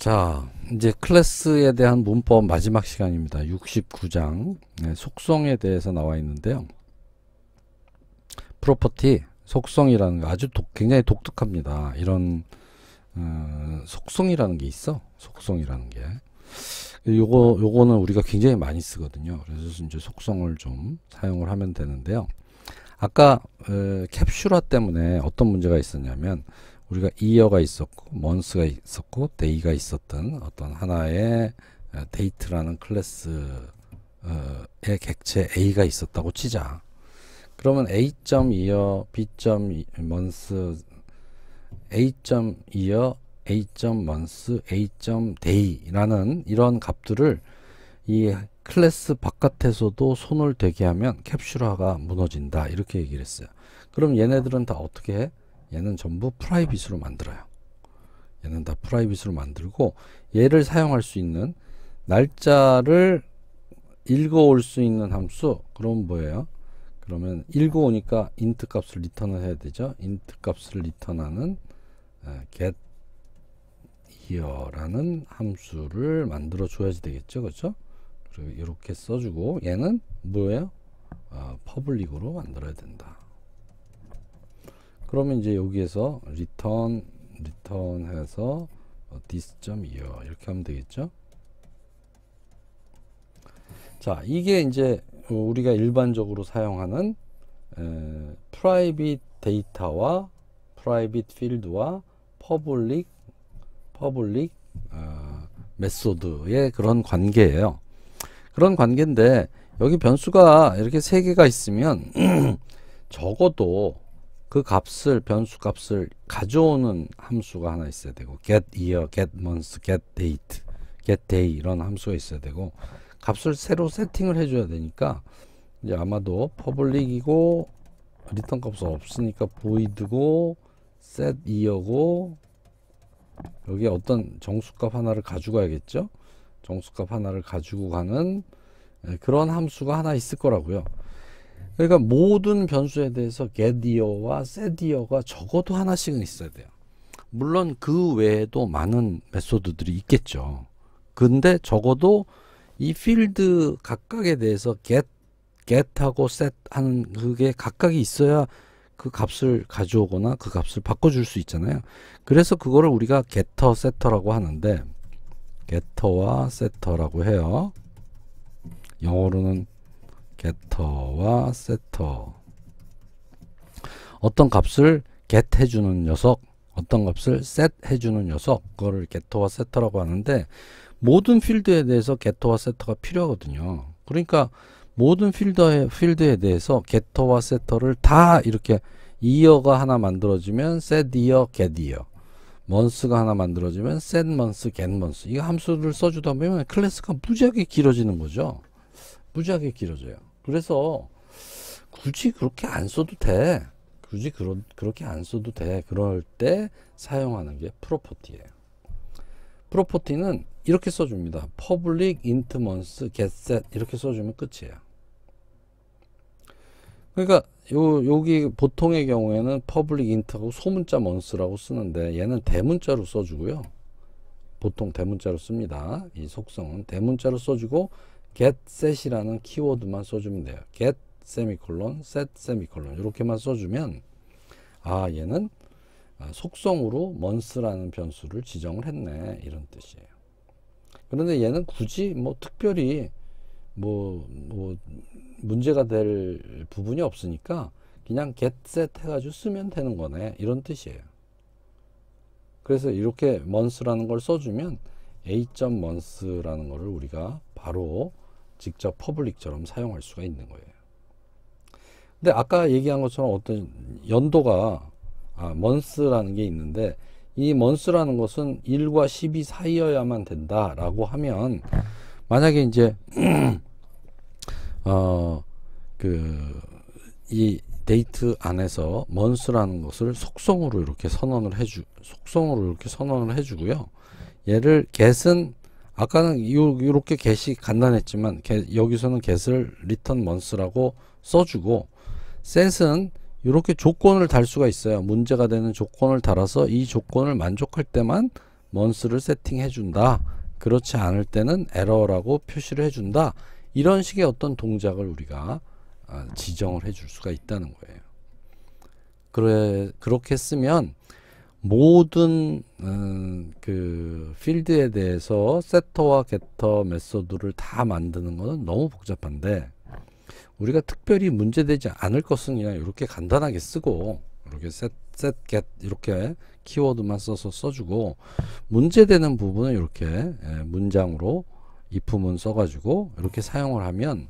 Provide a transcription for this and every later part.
자, 이제 클래스에 대한 문법 마지막 시간입니다. 69장 네, 속성에 대해서 나와 있는데요. 프로퍼티, 속성이라는 거 아주 독, 굉장히 독특합니다. 이런 어, 속성이라는 게 있어. 속성이라는 게. 요거 요거는 우리가 굉장히 많이 쓰거든요. 그래서 이제 속성을 좀 사용을 하면 되는데요. 아까 에, 캡슐화 때문에 어떤 문제가 있었냐면 우리가 이어가 있었고 먼스가 있었고 데이가 있었던 어떤 하나의 데이트라는 어, 클래스의 어, 객체 A가 있었다고 치자. 그러면 A.점 이어 B.점 먼스 A.점 이어 A.점 먼스 A.점 데이라는 이런 값들을 이 클래스 바깥에서도 손을 대게 하면 캡슐화가 무너진다 이렇게 얘기를 했어요. 그럼 얘네들은 다 어떻게 해? 얘는 전부 프라이빗으로 만들어요. 얘는 다 프라이빗으로 만들고 얘를 사용할 수 있는 날짜를 읽어올 수 있는 함수 그럼 뭐예요? 그러면 읽어오니까 인트 값을 리턴을 해야 되죠. 인트 값을 리턴하는 get year라는 함수를 만들어 줘야지 되겠죠, 그렇죠? 그리고 이렇게 써주고 얘는 뭐예요? 어, 퍼블릭으로 만들어야 된다. 그러면 이제 여기에서 return return 해서 어, t h i s 점 이어 이렇게 하면 되겠죠. 자, 이게 이제 우리가 일반적으로 사용하는 에, private 데이터와 private field와 public public 어, 메소드의 그런 관계예요. 그런 관계인데 여기 변수가 이렇게 세 개가 있으면 적어도 그 값을 변수 값을 가져오는 함수가 하나 있어야 되고 get year, get month, get date, get day 이런 함수가 있어야 되고 값을 새로 세팅을 해줘야 되니까 이제 아마도 p u b 퍼블릭이고 return 값은 없으니까 void고 set year고 여기 어떤 정수값 하나를 가져가야겠죠 정수값 하나를 가지고 가는 예, 그런 함수가 하나 있을 거라고요 그러니까 모든 변수에 대해서 g e t d e 와 s e t d e a 가 적어도 하나씩은 있어야 돼요. 물론 그 외에도 많은 메소드들이 있겠죠. 근데 적어도 이 필드 각각에 대해서 get, get하고 set 하는 그게 각각이 있어야 그 값을 가져오거나 그 값을 바꿔줄 수 있잖아요. 그래서 그거를 우리가 getter, setter라고 하는데 getter와 setter라고 해요. 영어로는 getter와 setter 어떤 값을 get 해주는 녀석 어떤 값을 set 해주는 녀석 그거를 getter와 setter라고 하는데 모든 필드에 대해서 getter와 setter가 필요하거든요 그러니까 모든 필드에, 필드에 대해서 getter와 setter를 다 이렇게 이어가 하나 만들어지면 set year, get year month가 하나 만들어지면 set month, get month 이 함수를 써주다 보면 클래스가 무지하게 길어지는 거죠 무지하게 길어져요 그래서 굳이 그렇게 안 써도 돼. 굳이 그러, 그렇게 안 써도 돼. 그럴 때 사용하는 게 프로퍼티예요. 프로퍼티는 이렇게 써줍니다. public i n t i m a t s get set 이렇게 써주면 끝이에요. 그러니까 요 여기 보통의 경우에는 public int하고 소문자 months라고 쓰는데 얘는 대문자로 써주고요. 보통 대문자로 씁니다. 이 속성은 대문자로 써주고 getset이라는 키워드만 써주면 돼요. get 세미콜론, set 세미콜론 이렇게만 써주면 아 얘는 아, 속성으로 month라는 변수를 지정을 했네 이런 뜻이에요. 그런데 얘는 굳이 뭐 특별히 뭐, 뭐 문제가 될 부분이 없으니까 그냥 getset 해가지고 쓰면 되는 거네 이런 뜻이에요. 그래서 이렇게 month라는 걸 써주면 a.month라는 거를 우리가 바로 직접 퍼블릭처럼 사용할 수가 있는 거예요. 근데 아까 얘기한 것처럼 어떤 연도가 아, 먼스라는 게 있는데 이 먼스라는 것은 1과 10이 사이여야만 된다라고 하면 만약에 이제 어 그이 데이트 안에서 먼스라는 것을 속성으로 이렇게 선언을 해주 속성으로 이렇게 선언을 해주고요. 얘를 get은 아까는 요, 렇게 겟이 간단했지만 get, 여기서는 get을 return month라고 써주고 set은 이렇게 조건을 달 수가 있어요. 문제가 되는 조건을 달아서 이 조건을 만족할 때만 month를 세팅해 준다. 그렇지 않을 때는 에러라고 표시를 해 준다. 이런 식의 어떤 동작을 우리가 아, 지정을 해줄 수가 있다는 거예요. 그래 그렇게 쓰면 모든 음, 그 필드에 대해서 세터와 게터 메소드를 다 만드는 것은 너무 복잡한데 우리가 특별히 문제되지 않을 것은 그냥 이렇게 간단하게 쓰고 이렇게 set, set, get 이렇게 키워드만 써서 써주고 문제되는 부분은 이렇게 예, 문장으로 이품은 써가지고 이렇게 사용을 하면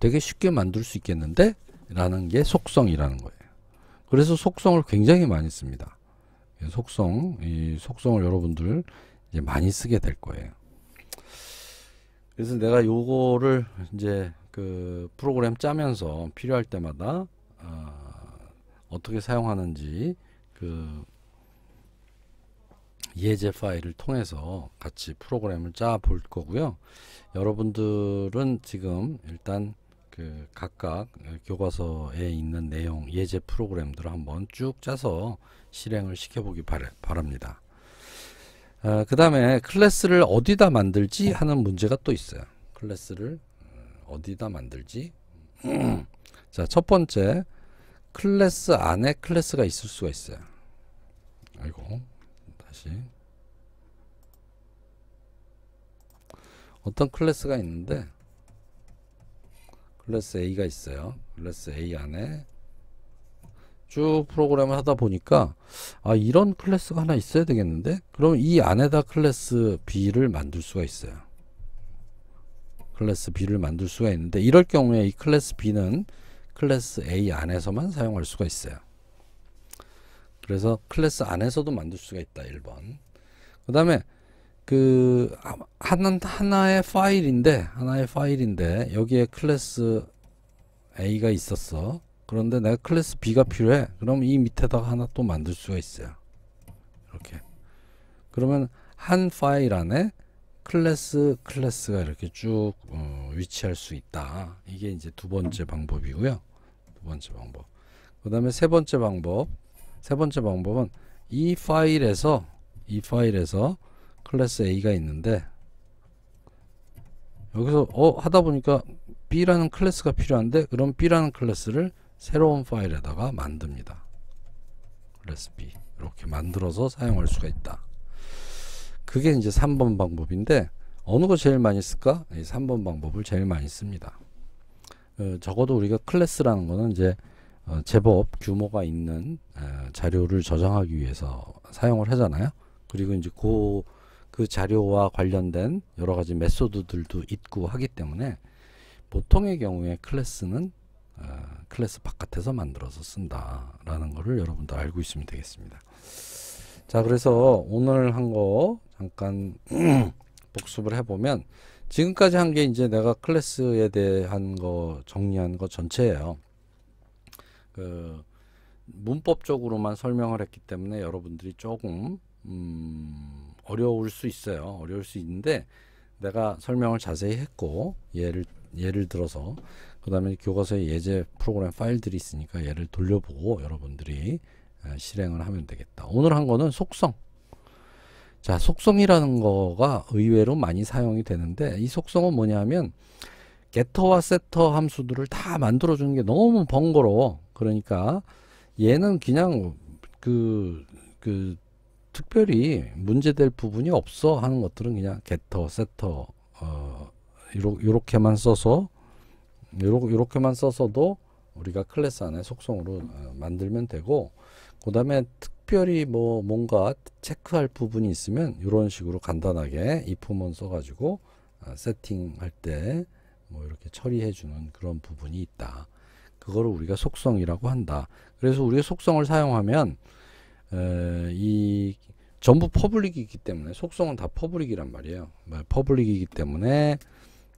되게 쉽게 만들 수 있겠는데 라는 게 속성이라는 거예요. 그래서 속성을 굉장히 많이 씁니다. 예, 속성, 이 속성을 여러분들 이제 많이 쓰게 될 거예요. 그래서 내가 요거를 이제 그 프로그램 짜면서 필요할 때마다 어, 어떻게 사용하는지 그 예제 파일을 통해서 같이 프로그램을 짜 볼 거고요. 여러분들은 지금 일단 그 각각 교과서에 있는 내용 예제 프로그램들을 한번 쭉 짜서 실행을 시켜보기 바랍니다. 어, 아, 그 다음에 클래스를 어디다 만들지 하는 문제가 또 있어요. 클래스를 어, 어디다 만들지? 자, 첫 번째 클래스 안에 클래스가 있을 수가 있어요. 아이고, 다시 어떤 클래스가 있는데 클래스 A가 있어요. 클래스 A 안에 쭉 프로그램을 하다 보니까 아 이런 클래스가 하나 있어야 되겠는데 그럼 이 안에다 클래스 B를 만들 수가 있어요 클래스 B를 만들 수가 있는데 이럴 경우에 이 클래스 B는 클래스 A 안에서만 사용할 수가 있어요 그래서 클래스 안에서도 만들 수가 있다 1번 그 다음에 그 하나 하나의 파일인데 하나의 파일인데 여기에 클래스 A가 있었어. 그런데 내가 클래스 B가 필요해. 그럼 이 밑에다가 하나 또 만들 수가 있어요. 이렇게. 그러면 한 파일 안에 클래스 클래스가 이렇게 쭉 어, 위치할 수 있다. 이게 이제 두 번째 방법이고요. 두 번째 방법. 그다음에 세 번째 방법. 세 번째 방법은 이 파일에서 이 파일에서 클래스 A가 있는데 여기서 어 하다 보니까 B라는 클래스가 필요한데 그럼 B라는 클래스를 새로운 파일에다가 만듭니다. 클래스 B 이렇게 만들어서 사용할 수가 있다. 그게 이제 3번 방법인데 어느 거 제일 많이 쓸까? 3번 방법을 제일 많이 씁니다. 어, 적어도 우리가 클래스라는 거는 이제 어, 제법 규모가 있는 어, 자료를 저장하기 위해서 사용을 하잖아요. 그리고 이제 그그 자료와 관련된 여러 가지 메소드들도 있고 하기 때문에 보통의 경우에 클래스는 어, 클래스 바깥에서 만들어서 쓴다라는 것을 여러분도 알고 있으면 되겠습니다. 자, 그래서 오늘 한 거 잠깐 복습을 해보면 지금까지 한 게 이제 내가 클래스에 대한 거 정리한 거 전체예요. 그 문법적으로만 설명을 했기 때문에 여러분들이 조금 음, 어려울 수 있어요. 어려울 수 있는데 내가 설명을 자세히 했고 예를 예를 들어서 그다음에 교과서에 예제 프로그램 파일들이 있으니까 얘를 돌려보고 여러분들이 실행을 하면 되겠다. 오늘 한 거는 속성. 자, 속성이라는 거가 의외로 많이 사용이 되는데 이 속성은 뭐냐면 게터와 세터 함수들을 다 만들어 주는 게 너무 번거로워. 그러니까 얘는 그냥 그그 그 특별히 문제될 부분이 없어 하는 것들은 그냥 게터, 세터 어, 요렇게만 써서 요렇, 게만 써서도 우리가 클래스 안에 속성으로 어, 만들면 되고 그 다음에 특별히 뭐 뭔가 체크할 부분이 있으면 이런 식으로 간단하게 if문 써가지고 세팅할 어, 때뭐 이렇게 처리해주는 그런 부분이 있다. 그거를 우리가 속성이라고 한다. 그래서 우리의 속성을 사용하면 에, 이 전부 퍼블릭이기 때문에 속성은 다 퍼블릭이란 말이에요. 뭐, 퍼블릭이기 때문에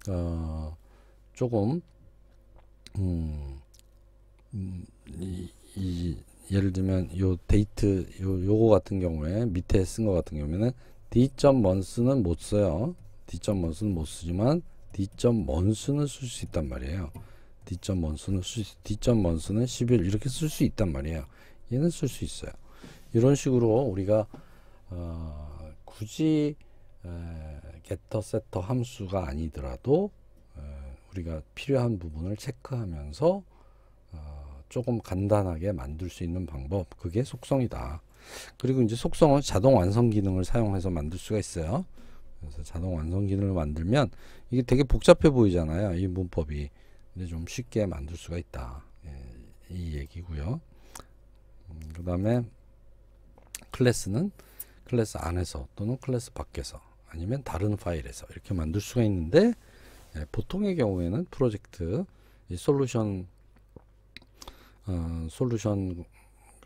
어, 조금 음, 음, 이, 이, 예를 들면 요 데이트 요 요거 같은 경우에 밑에 쓴 거 같은 경우에는 d m o n 는못 써요. d m o n 는못 쓰지만 d m o n 는쓸 수 있단 말이에요. d m o n 는 d m o n 는1 0 이렇게 쓸 수 있단 말이에요. 얘는 쓸 수 있어요. 이런 식으로 우리가 어, 굳이 에, g e t t 함수가 아니더라도 에, 우리가 필요한 부분을 체크하면서 어, 조금 간단하게 만들 수 있는 방법 그게 속성이다. 그리고 이제 속성은 자동 완성 기능을 사용해서 만들 수가 있어요. 그래서 자동 완성 기능을 만들면 이게 되게 복잡해 보이잖아요. 이 문법이. 근데 좀 쉽게 만들 수가 있다. 예, 이 얘기고요. 음, 그 다음에 클래스는 클래스 안에서 또는 클래스 밖에서 아니면 다른 파일에서 이렇게 만들 수가 있는데 예, 보통의 경우에는 프로젝트 이 솔루션 어, 솔루션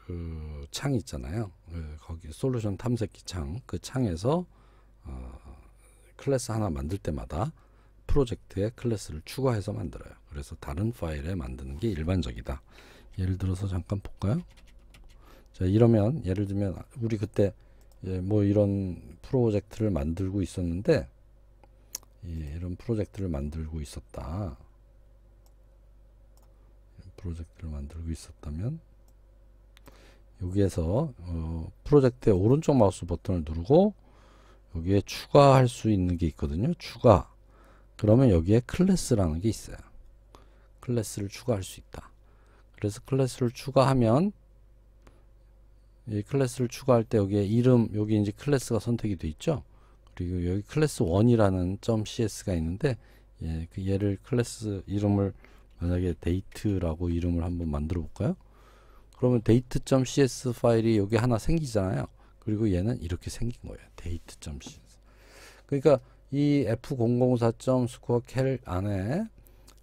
그창 있잖아요. 그 거기 솔루션 탐색기 창 그 창에서 어, 클래스 하나 만들 때마다 프로젝트에 클래스를 추가해서 만들어요. 그래서 다른 파일에 만드는 게 일반적이다. 예를 들어서 잠깐 볼까요? 자, 이러면 예를 들면 우리 그때 뭐 이런 프로젝트를 만들고 있었는데 이런 프로젝트를 만들고 있었다. 프로젝트를 만들고 있었다면 여기에서 어, 프로젝트의 오른쪽 마우스 버튼을 누르고 여기에 추가할 수 있는 게 있거든요. 추가. 그러면 여기에 클래스라는 게 있어요. 클래스를 추가할 수 있다. 그래서 클래스를 추가하면 이 클래스를 추가할 때 여기에 이름 여기 이제 클래스가 선택이 되어 있죠 그리고 여기 클래스 1이라는 .cs가 있는데 예, 그 얘를 클래스 이름을 만약에 데이트라고 이름을 한번 만들어 볼까요 그러면 데이트.cs 파일이 여기 하나 생기잖아요 그리고 얘는 이렇게 생긴 거예요 데이트.cs 그러니까 이 f004.sql 안에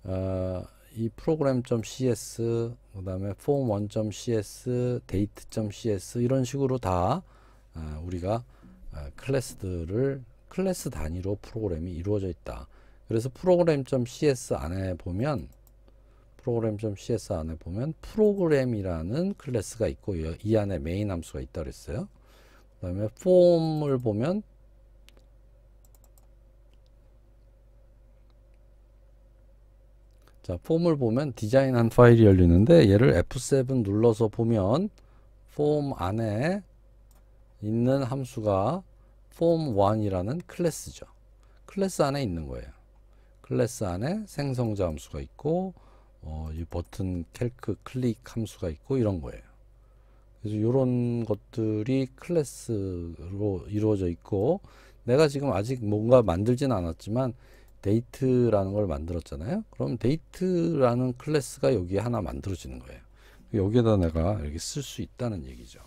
어, 이 프로그램.cs 그 다음에 form1.cs, date.cs 이런 식으로 다 어, 우리가 어, 클래스들을 클래스 단위로 프로그램이 이루어져 있다. 그래서 프로그램.cs 안에 보면 프로그램.cs 안에 보면 프로그램이라는 클래스가 있고 이 안에 메인 함수가 있다 그랬어요. 그 다음에 폼을 보면 자, 폼을 보면 디자인한 파일이 열리는데 얘를 F7 눌러서 보면 폼 안에 있는 함수가 폼1이라는 클래스죠. 클래스 안에 있는 거예요. 클래스 안에 생성자 함수가 있고 어, 이 버튼 캘크 클릭 함수가 있고 이런 거예요. 그래서 이런 것들이 클래스로 이루어져 있고 내가 지금 아직 뭔가 만들진 않았지만 데이트라는 걸 만들었잖아요. 그럼 데이트라는 클래스가 여기에 하나 만들어지는 거예요. 여기에다 내가 이렇게 쓸 수 있다는 얘기죠.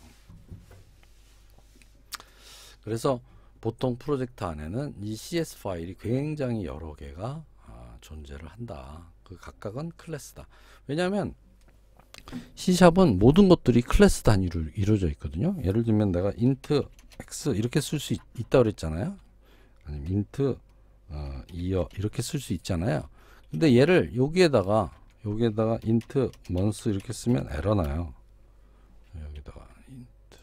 그래서 보통 프로젝트 안에는 이 CS 파일이 굉장히 여러 개가 아, 존재를 한다. 그 각각은 클래스다. 왜냐하면 C샵은 모든 것들이 클래스 단위로 이루어져 있거든요. 예를 들면 내가 int x 이렇게 쓸 수 있다 그랬잖아요. 아니면 int 어, 이어 이렇게 쓸 수 있잖아요. 근데 얘를 여기에다가 여기에다가 인트 먼스 이렇게 쓰면 에러 나요. 여기다가 인트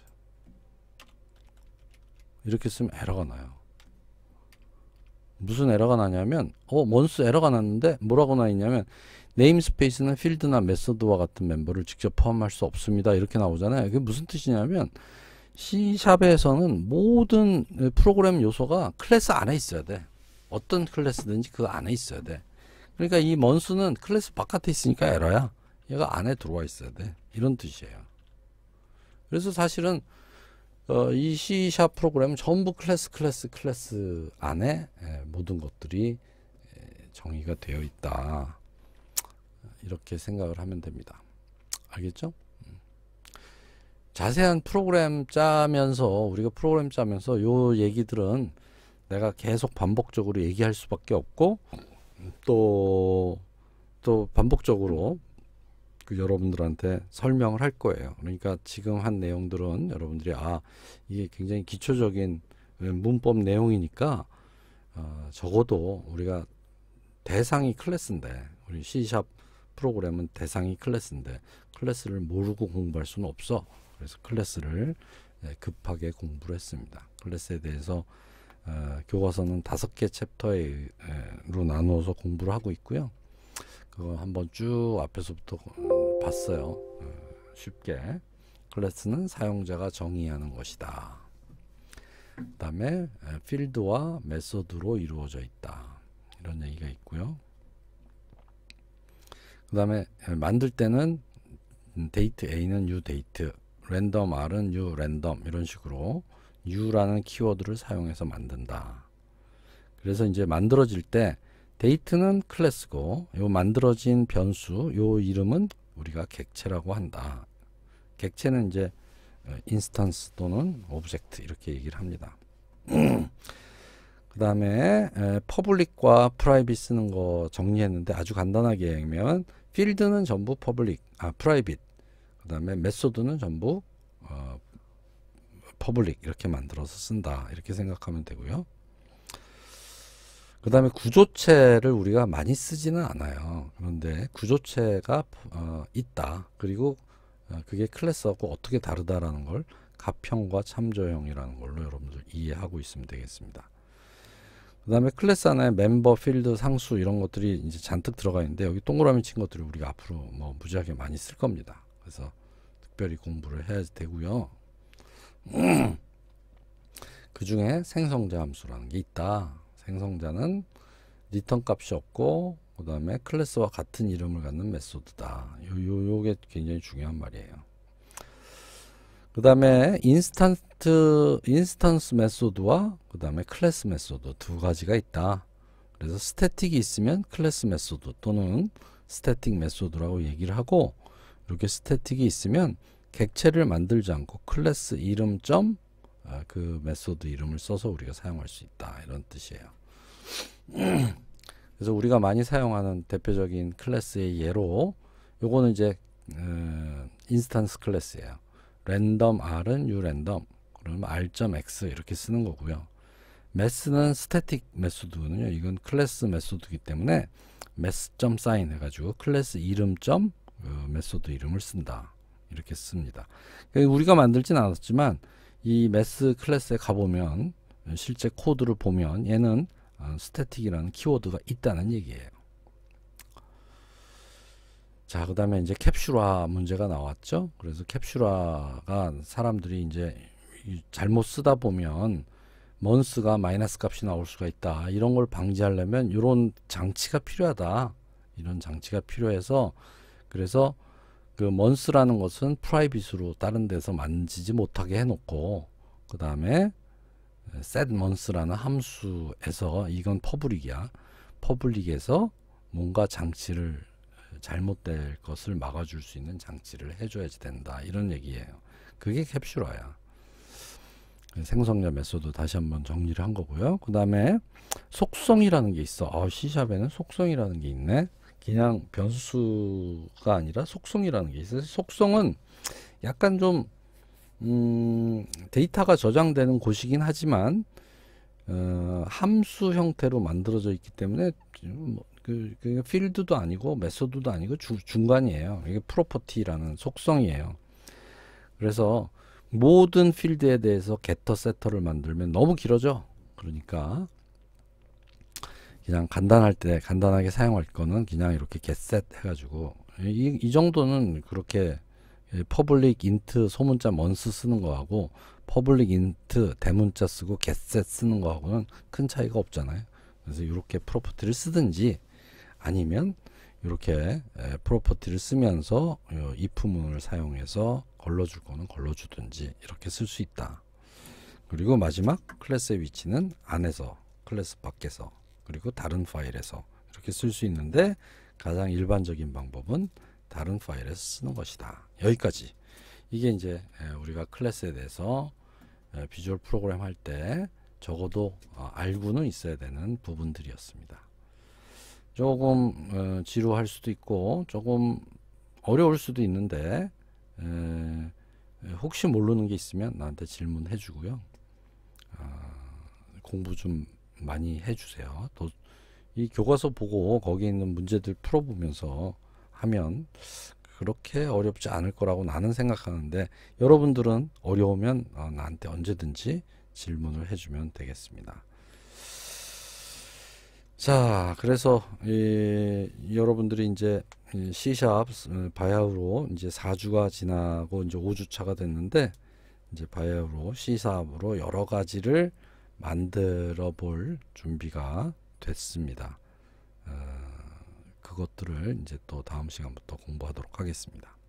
이렇게 쓰면 에러가 나요. 무슨 에러가 나냐면 어 먼스 에러가 났는데 뭐라고 나 있냐면 네임스페이스는 필드나 메소드와 같은 멤버를 직접 포함할 수 없습니다. 이렇게 나오잖아요. 그게 무슨 뜻이냐면 C샵에서는 모든 프로그램 요소가 클래스 안에 있어야 돼. 어떤 클래스든지 그 안에 있어야 돼. 그러니까 이 먼수는 클래스 바깥에 있으니까 에러야. 얘가 안에 들어와 있어야 돼. 이런 뜻이에요. 그래서 사실은 어, 이 C# 프로그램 전부 클래스 클래스 클래스 안에 에, 예, 모든 것들이 에, 예, 정의가 되어 있다. 이렇게 생각을 하면 됩니다. 알겠죠? 음. 자세한 프로그램 짜면서 우리가 프로그램 짜면서 요 얘기들은 내가 계속 반복적으로 얘기할 수밖에 없고 또또 또 반복적으로 그 여러분들한테 설명을 할 거예요. 그러니까 지금 한 내용들은 여러분들이 아 이게 굉장히 기초적인 문법 내용이니까 어, 적어도 우리가 대상이 클래스인데 우리 C샵 프로그램은 대상이 클래스인데 클래스를 모르고 공부할 수는 없어. 그래서 클래스를 예, 급하게 공부를 했습니다. 클래스에 대해서 어, 교과서는 다섯 개 챕터로 나누어서 공부를 하고 있고요. 그거 한번 쭉 앞에서부터 음, 봤어요. 쉽게 클래스는 사용자가 정의하는 것이다. 그다음에 필드와 메소드로 이루어져 있다. 이런 얘기가 있고요. 그다음에 만들 때는 데이트 음, A는 u 데이트, 랜덤 R은 u 랜덤 이런 식으로 유라는 키워드를 사용해서 만든다. 그래서 이제 만들어질 때 데이트는 클래스고 요 만들어진 변수 요 이름은 우리가 객체라고 한다. 객체는 이제 인스턴스 어, 또는 오브젝트 이렇게 얘기를 합니다. 그 다음에 퍼블릭과 프라이빗 쓰는 거 정리했는데 아주 간단하게 얘기하면 필드는 전부 퍼블릭, 아 프라이빗 그 다음에 메소드는 전부 어, 퍼블릭 이렇게 만들어서 쓴다 이렇게 생각하면 되고요. 그 다음에 구조체를 우리가 많이 쓰지는 않아요. 그런데 구조체가 어, 있다. 그리고 어, 그게 클래스하고 어떻게 다르다라는 걸 가평과 참조형이라는 걸로 여러분들 이해하고 있으면 되겠습니다. 그 다음에 클래스 안에 멤버, 필드, 상수 이런 것들이 이제 잔뜩 들어가 있는데 여기 동그라미 친 것들이 우리가 앞으로 뭐 무지하게 많이 쓸 겁니다. 그래서 특별히 공부를 해야 되고요. 음. 그 중에 생성자 함수라는 게 있다. 생성자는 리턴 값이 없고 그 다음에 클래스와 같은 이름을 갖는 메소드다. 요, 요, 요게 굉장히 중요한 말이에요. 그 다음에 인스턴트, 인스턴스 메소드와 그 다음에 클래스 메소드 두 가지가 있다. 그래서 스태틱이 있으면 클래스 메소드 또는 스태틱 메소드라고 얘기를 하고 이렇게 스태틱이 있으면 객체를 만들지 않고 클래스 이름 점그 아, 메소드 이름을 써서 우리가 사용할 수 있다 이런 뜻이에요. 그래서 우리가 많이 사용하는 대표적인 클래스의 예로 요거는 이제 인스턴스 어, 클래스예요. 랜덤 r은 u랜덤 그러면 r.x 이렇게 쓰는 거고요. 메스는 스태틱 메소드는요. 이건 클래스 메소드이기 때문에 메스 s i g n 해가지고 클래스 이름 점 어, 메소드 이름을 쓴다. 이렇게 씁니다. 그러니까 우리가 만들진 않았지만 이 매스 클래스에 가보면 실제 코드를 보면 얘는 어, 스태틱이라는 키워드가 있다는 얘기예요. 자, 그 다음에 이제 캡슐화 문제가 나왔죠. 그래서 캡슐화가 사람들이 이제 잘못 쓰다 보면 먼스가 마이너스 값이 나올 수가 있다. 이런 걸 방지하려면 이런 장치가 필요하다. 이런 장치가 필요해서 그래서 그 먼스라는 것은 프라이빗으로 다른 데서 만지지 못하게 해놓고 그 다음에 s e t m o n t h 라는 함수에서 이건 퍼블릭이야 퍼블릭에서 뭔가 장치를 잘못될 것을 막아줄 수 있는 장치를 해줘야지 된다 이런 얘기예요 그게 캡슐화야 생성자 메소드 다시 한번 정리를 한 거고요 그 다음에 속성이라는 게 있어 아, C샵에는 속성이라는 게 있네 그냥 변수가 아니라 속성이라는 게 있어요. 속성은 약간 좀 음, 데이터가 저장되는 곳이긴 하지만 어, 함수 형태로 만들어져 있기 때문에 뭐, 그, 그 필드도 아니고 메소드도 아니고 주, 중간이에요. 이게 프로퍼티라는 속성이에요. 그래서 모든 필드에 대해서 게터 세터를 만들면 너무 길어져. 그러니까 그냥 간단할 때 간단하게 사용할 거는 그냥 이렇게 g e t 해가지고 이, 이 정도는 그렇게 퍼블릭 인트 소문자 먼스 쓰는 거하고 퍼블릭 인트 대문자 쓰고 g e t 쓰는 거하고는 큰 차이가 없잖아요. 그래서 이렇게 프로퍼티를 쓰든지 아니면 이렇게 프로퍼티를 쓰면서 어, if문을 사용해서 걸러줄 거는 걸러주든지 이렇게 쓸 수 있다. 그리고 마지막 클래스의 위치는 안에서 클래스 밖에서 그리고 다른 파일에서 이렇게 쓸 수 있는데 가장 일반적인 방법은 다른 파일에서 쓰는 것이다. 여기까지. 이게 이제 우리가 클래스에 대해서 비주얼 프로그램 할 때 적어도 어, 알고는 있어야 되는 부분들이었습니다. 조금 어, 지루할 수도 있고 조금 어려울 수도 있는데 혹시 모르는 게 있으면 나한테 질문해 주고요. 아, 공부 좀 많이 해주세요. 도, 이 교과서 보고 거기 있는 문제들 풀어보면서 하면 그렇게 어렵지 않을 거라고 나는 생각하는데 여러분들은 어려우면 어, 나한테 언제든지 질문을 해주면 되겠습니다. 자, 그래서 이, 여러분들이 이제 C샵 어, 바야흐로 이제 4주가 지나고 이제 5주차가 됐는데 이제 바야흐로 C샵으로 여러 가지를 만들어 볼 준비가 됐습니다. 어, 그것들을 이제 또 다음 시간부터 공부하도록 하겠습니다.